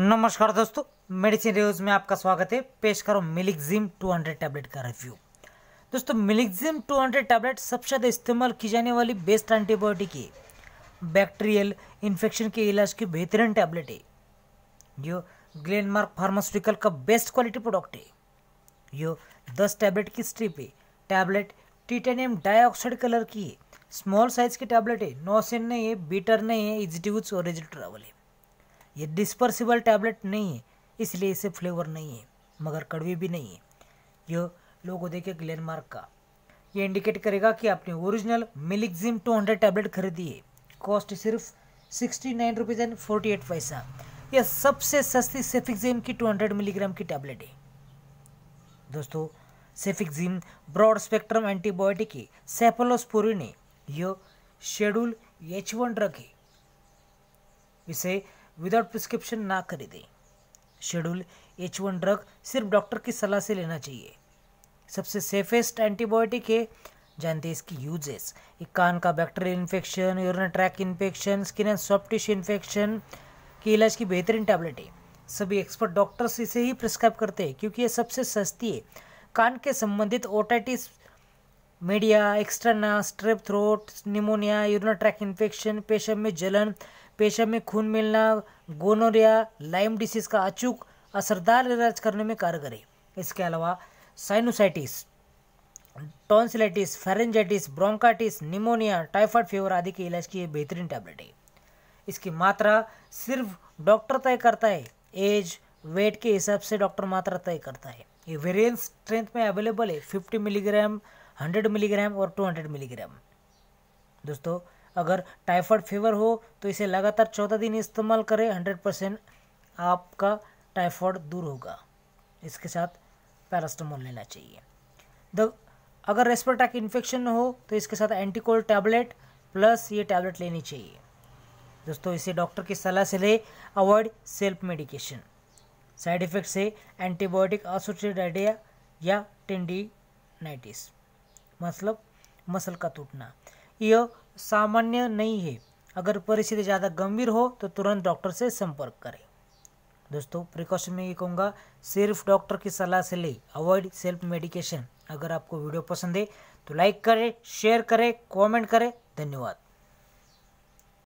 नमस्कार दोस्तों medicine reviews में आपका स्वागत है पेश करो मिलिक्जिम 200 टैबलेट का रिव्यू दोस्तों मिलिक्जिम 200 टैबलेट सबसे ज़्यादा इस्तेमाल की जाने वाली बेस्ट एंटीबायोटिक है बैक्टीरियल इन्फेक्शन के इलाज की बेहतरीन टैबलेट है यो ग्लेनमार्क फार्मास्यूटिकल का बेस्ट क्वालिटी प्रोडक्ट है यो दस टैबलेट की स्ट्रिप है टैबलेट टीटेनियम डाइऑक्साइड कलर की है स्मॉल साइज़ की टैबलेट है नोसिन नहीं है बीटर नहीं है इजिटिव और ट्रैवल है ये डिस्पर्सिबल टैबलेट नहीं है इसलिए इसे फ्लेवर नहीं है मगर कड़वी भी नहीं है यह लोगो देखिए ग्लेनमार्क का ये इंडिकेट करेगा कि आपने ओरिजिनल मिलिक्जिम 200 टैबलेट खरीदी है कॉस्ट सिर्फ sixty nine rupees and forty eight paisa यह सबसे सस्ती सेफिक्जिम की 200 मिलीग्राम की टैबलेट है दोस्तों सेफिक्जिम ब्रॉड स्पेक्ट्रम एंटीबायोटिक है सेफलोस्पोरिन है यह शेड्यूल एच वन ड्रग है इसे विदाउट प्रिस्क्रिप्शन ना खरीदें शेड्यूल एच वन ड्रग सिर्फ डॉक्टर की सलाह से लेना चाहिए सबसे सेफेस्ट एंटीबायोटिक है जानते हैं इसकी यूजेस कान का bacterial infection urine tract infection skin and soft tissue infection के इलाज की बेहतरीन टैबलेट है सभी एक्सपर्ट डॉक्टर्स इसे ही प्रिस्क्राइब करते हैं क्योंकि ये सबसे सस्ती है कान के संबंधित otitis media externa strep throat pneumonia urine tract infection patient में जलन पेशाब में खून मिलना गोनोरिया लाइम डिसीज का अचूक असरदार इलाज करने में कारगर है इसके अलावा sinusitis tonsillitis pharyngitis bronchitis pneumonia typhoid fever आदि के इलाज की यह बेहतरीन टैबलेट है इसकी मात्रा सिर्फ डॉक्टर तय करता है एज वेट के हिसाब से डॉक्टर मात्रा तय करता है ये वेरियंट स्ट्रेंथ में अवेलेबल है 50 मिलीग्राम 100 मिलीग्राम और 200 मिलीग्राम दोस्तों अगर टाइफाइड फीवर हो तो इसे लगातार चौदह दिन इस्तेमाल करें हंड्रेड परसेंट आपका टाइफाइड दूर होगा इसके साथ पैरास्टामोल लेना चाहिए द अगर रेस्पेटाक इन्फेक्शन हो तो इसके साथ एंटीकोल टैबलेट प्लस ये टैबलेट लेनी चाहिए दोस्तों इसे डॉक्टर की सलाह से ले avoid self medication side effect से एंटीबायोटिक एसोसिएटेड आइडिया या टेंडी नाइटिस मतलब मसल का टूटना यह सामान्य नहीं है अगर परिस्थिति ज़्यादा गंभीर हो तो तुरंत डॉक्टर से संपर्क करें दोस्तों प्रिकॉशन में ये कहूँगा सिर्फ डॉक्टर की सलाह से ले अवॉइड सेल्फ मेडिकेशन अगर आपको वीडियो पसंद है तो लाइक करें शेयर करें कमेंट करें धन्यवाद